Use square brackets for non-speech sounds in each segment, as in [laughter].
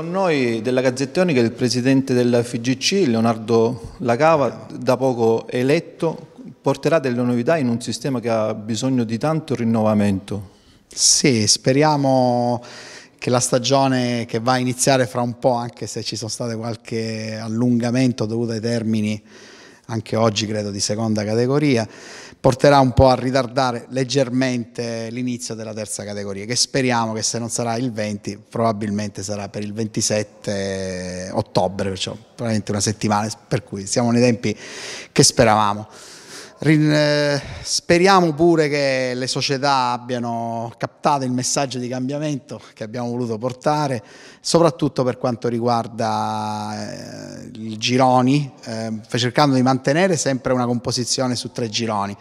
con noi della Gazzettionica il presidente della FGC, Leonardo Lacava, da poco eletto, porterà delle novità in un sistema che ha bisogno di tanto rinnovamento. Sì, speriamo che la stagione che va a iniziare fra un po', anche se ci sono state qualche allungamento dovuto ai termini, anche oggi credo di seconda categoria, porterà un po' a ritardare leggermente l'inizio della terza categoria, che speriamo che se non sarà il 20, probabilmente sarà per il 27 ottobre, perciò probabilmente una settimana, per cui siamo nei tempi che speravamo. Eh, speriamo pure che le società abbiano captato il messaggio di cambiamento che abbiamo voluto portare, soprattutto per quanto riguarda eh, i gironi, eh, cercando di mantenere sempre una composizione su tre gironi,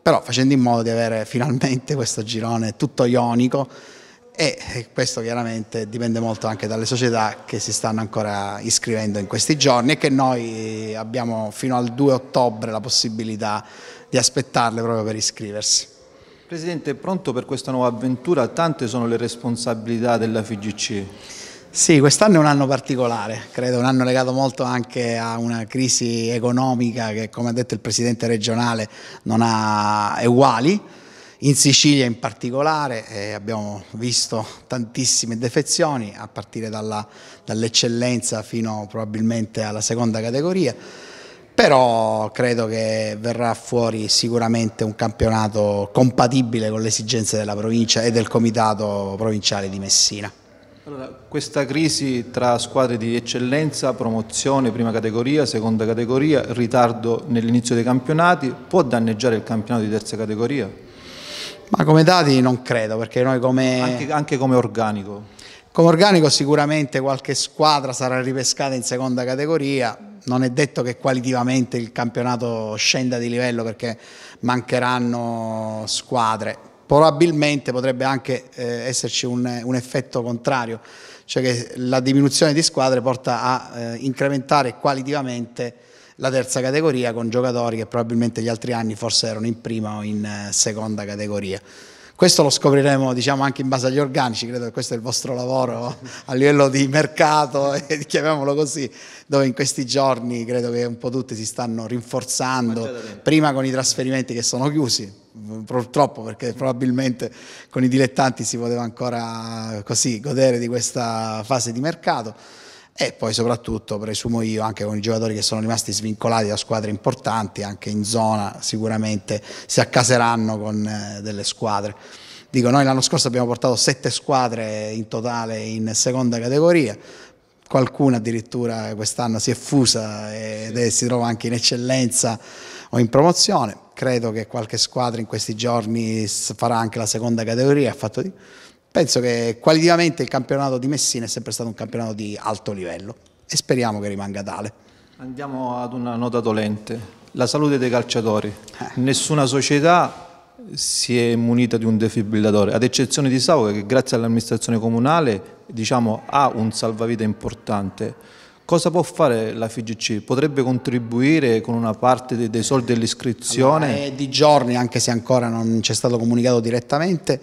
però facendo in modo di avere finalmente questo girone tutto ionico e questo chiaramente dipende molto anche dalle società che si stanno ancora iscrivendo in questi giorni e che noi abbiamo fino al 2 ottobre la possibilità di aspettarle proprio per iscriversi. Presidente, pronto per questa nuova avventura? Tante sono le responsabilità della FIGC. Sì, quest'anno è un anno particolare, credo un anno legato molto anche a una crisi economica che come ha detto il Presidente regionale non ha uguali, in Sicilia in particolare eh, abbiamo visto tantissime defezioni a partire dall'eccellenza dall fino probabilmente alla seconda categoria, però credo che verrà fuori sicuramente un campionato compatibile con le esigenze della provincia e del comitato provinciale di Messina. Allora, questa crisi tra squadre di eccellenza, promozione, prima categoria, seconda categoria, ritardo nell'inizio dei campionati, può danneggiare il campionato di terza categoria? Ma come dati non credo, perché noi come... Anche, anche come organico? Come organico sicuramente qualche squadra sarà ripescata in seconda categoria, non è detto che qualitativamente il campionato scenda di livello perché mancheranno squadre, probabilmente potrebbe anche eh, esserci un, un, effetto contrario, cioè che la diminuzione di squadre porta a eh, incrementare qualitativamente la terza categoria con giocatori che probabilmente gli altri anni forse erano in prima o in eh, seconda categoria. Questo lo scopriremo diciamo, anche in base agli organici, credo che questo è il vostro lavoro [laughs] a livello di mercato, [laughs] eh, chiamiamolo così, dove in questi giorni credo che un po' tutti si stanno rinforzando, prima con i trasferimenti che sono chiusi, purtroppo perché probabilmente con i dilettanti si poteva ancora così godere di questa fase di mercato e poi soprattutto presumo io anche con i giocatori che sono rimasti svincolati da squadre importanti anche in zona sicuramente si accaseranno con eh, delle squadre dico noi l'anno scorso abbiamo portato sette squadre in totale in seconda categoria qualcuna addirittura quest'anno si è fusa ed è, si trova anche in eccellenza o in promozione credo che qualche squadra in questi giorni farà anche la seconda categoria ha fatto di penso che qualitativamente il campionato di Messina è sempre stato un campionato di alto livello e speriamo che rimanga tale. Andiamo ad una nota dolente, la salute dei calciatori. Eh. Nessuna società si è munita di un defibrillatore, ad eccezione di Savo che grazie all'amministrazione comunale diciamo, ha un salvavita importante. Cosa può fare la FIGC? Potrebbe contribuire con una parte dei soldi dell'iscrizione? Allora, è di giorni, anche se ancora non c'è stato comunicato direttamente,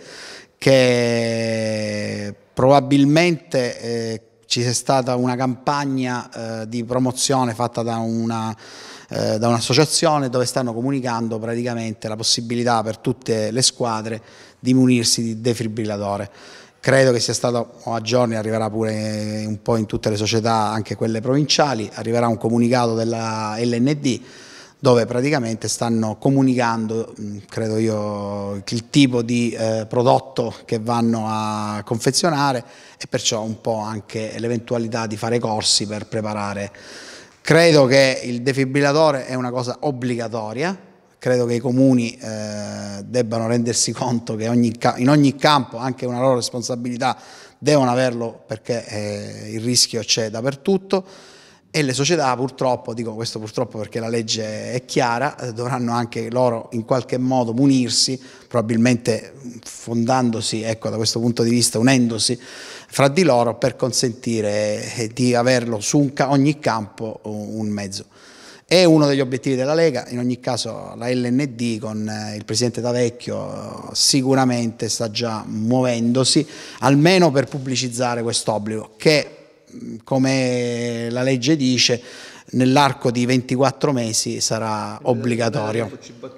che probabilmente eh, ci sia stata una campagna eh, di promozione fatta da una eh, da un'associazione dove stanno comunicando praticamente la possibilità per tutte le squadre di munirsi di defibrillatore. Credo che sia stato a giorni, arriverà pure un po' in tutte le società, anche quelle provinciali, arriverà un comunicato della LND dove praticamente stanno comunicando, mm, credo io, il tipo di eh, prodotto che vanno a confezionare e perciò un po' anche l'eventualità di fare corsi per preparare. Credo che il defibrillatore è una cosa obbligatoria, credo che i comuni eh, debbano rendersi conto che ogni, in ogni campo anche una loro responsabilità devono averlo perché eh, il rischio c'è dappertutto e le società purtroppo, dico questo purtroppo perché la legge è chiara, eh, dovranno anche loro in qualche modo munirsi, probabilmente fondandosi, ecco da questo punto di vista, unendosi fra di loro per consentire eh, di averlo su ogni campo un mezzo. È uno degli obiettivi della Lega, in ogni caso la LND con eh, il presidente Tavecchio sicuramente sta già muovendosi, almeno per pubblicizzare quest'obbligo, che Mm, come la legge dice, nell'arco di 24 mesi sarà obbligatorio. Ecco,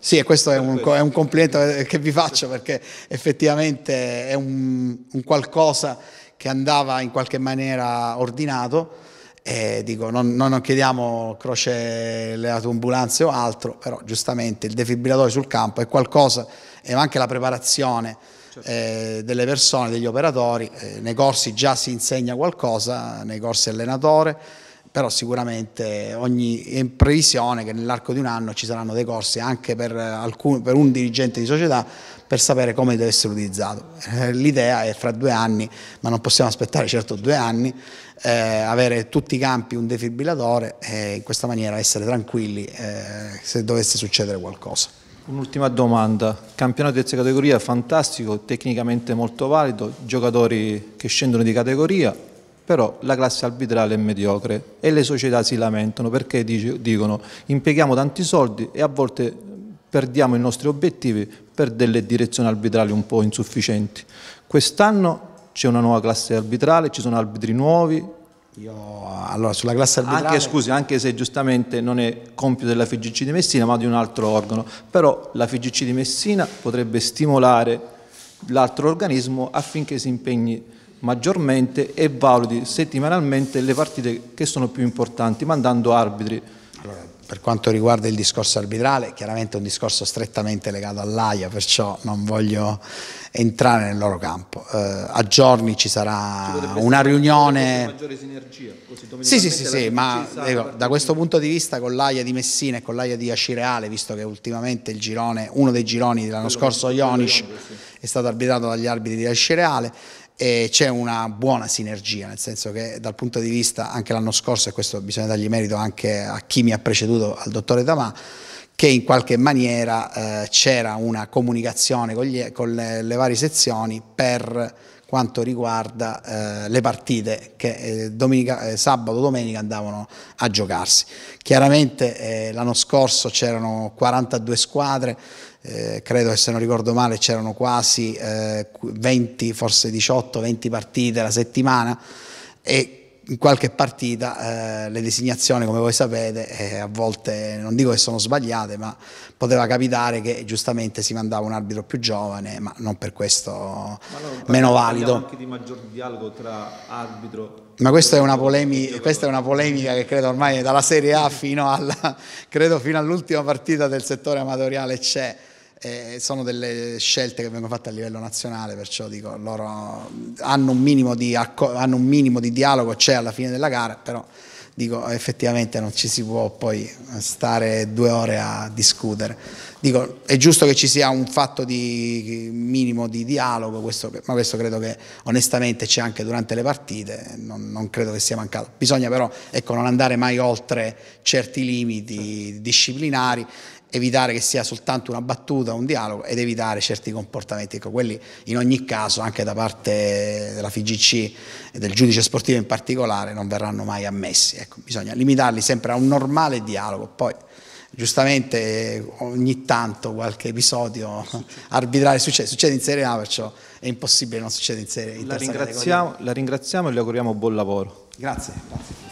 sì, e questo è un, è un, complimento che vi faccio perché effettivamente è un, un qualcosa che andava in qualche maniera ordinato. E dico, non, non chiediamo croce le ambulanze o altro, però giustamente il defibrillatore sul campo è qualcosa, e anche la preparazione eh, delle persone, degli operatori, eh, nei corsi già si insegna qualcosa, nei corsi allenatore, però sicuramente ogni, è in previsione che nell'arco di un anno ci saranno dei corsi anche per, eh, alcun, per un dirigente di società per sapere come deve essere utilizzato. Eh, l'idea è fra due anni, ma non possiamo aspettare certo due anni, eh, avere tutti i campi un defibrillatore e in questa maniera essere tranquilli eh, se dovesse succedere qualcosa. Un'ultima domanda, campionato di terza categoria fantastico, tecnicamente molto valido, giocatori che scendono di categoria, però la classe arbitrale è mediocre e le società si lamentano perché dicono impieghiamo tanti soldi e a volte perdiamo i nostri obiettivi per delle direzioni arbitrali un po' insufficienti. Quest'anno c'è una nuova classe arbitrale, ci sono arbitri nuovi, io, allora, sulla classe arbitrale... Anche, scusi, anche se giustamente non è compito della FGC di Messina, ma di un altro organo, però la FGC di Messina potrebbe stimolare l'altro organismo affinché si impegni maggiormente e valuti settimanalmente le partite che sono più importanti, mandando arbitri allora, per quanto riguarda il discorso arbitrale, chiaramente è un discorso strettamente legato all'AIA, perciò non voglio entrare nel loro campo. Eh, a giorni ci sarà ci una riunione... maggiore sinergia, così sì, sì, sì, sì ma ecco, da questo punto di vista con l'AIA di Messina e con l'AIA di Acireale, visto che ultimamente girone, uno dei gironi dell'anno scorso, Ionish, è stato arbitrato dagli arbitri di Acireale, c'è una buona sinergia, nel senso che dal punto di vista, anche l'anno scorso, e questo bisogna dargli merito anche a chi mi ha preceduto, al dottore Damà, che in qualche maniera eh, c'era una comunicazione con, gli, con le, le varie sezioni per quanto riguarda eh, le partite che eh, domenica, eh, sabato e domenica andavano a giocarsi. Chiaramente eh, l'anno scorso c'erano 42 squadre, eh, credo che se non ricordo male c'erano quasi 20, eh, forse 18, 20 partite la settimana e in qualche partita eh, le designazioni, come voi sapete, eh, a volte non dico che sono sbagliate, ma poteva capitare che giustamente si mandava un arbitro più giovane, ma non per questo non meno valido. anche di maggior dialogo tra arbitro ma questa è, polemica, questa è, una polemica, che credo ormai dalla Serie A fino, alla, [laughs] fino all'ultima partita del settore amatoriale c'è eh, sono delle scelte che vengono fatte a livello nazionale, perciò dico, loro mm, hanno un minimo di, hanno un minimo di dialogo, c'è cioè alla fine della gara, però dico effettivamente non ci si può poi stare due ore a discutere. Dico, è giusto che ci sia un fatto di minimo di dialogo, questo, ma questo credo che onestamente c'è anche durante le partite, non, non, credo che sia mancato. Bisogna però ecco, non andare mai oltre certi limiti disciplinari evitare che sia soltanto una battuta, un dialogo ed evitare certi comportamenti. Ecco, quelli in ogni caso, anche da parte della FIGC e del giudice sportivo in particolare, non verranno mai ammessi. Ecco, bisogna limitarli sempre a un normale dialogo. Poi, giustamente ogni tanto qualche episodio [laughs] arbitrale succede, succede in Serie A, perciò è impossibile non succedere in Serie A. La ringraziamo, la ringraziamo e le auguriamo buon lavoro. Grazie. grazie.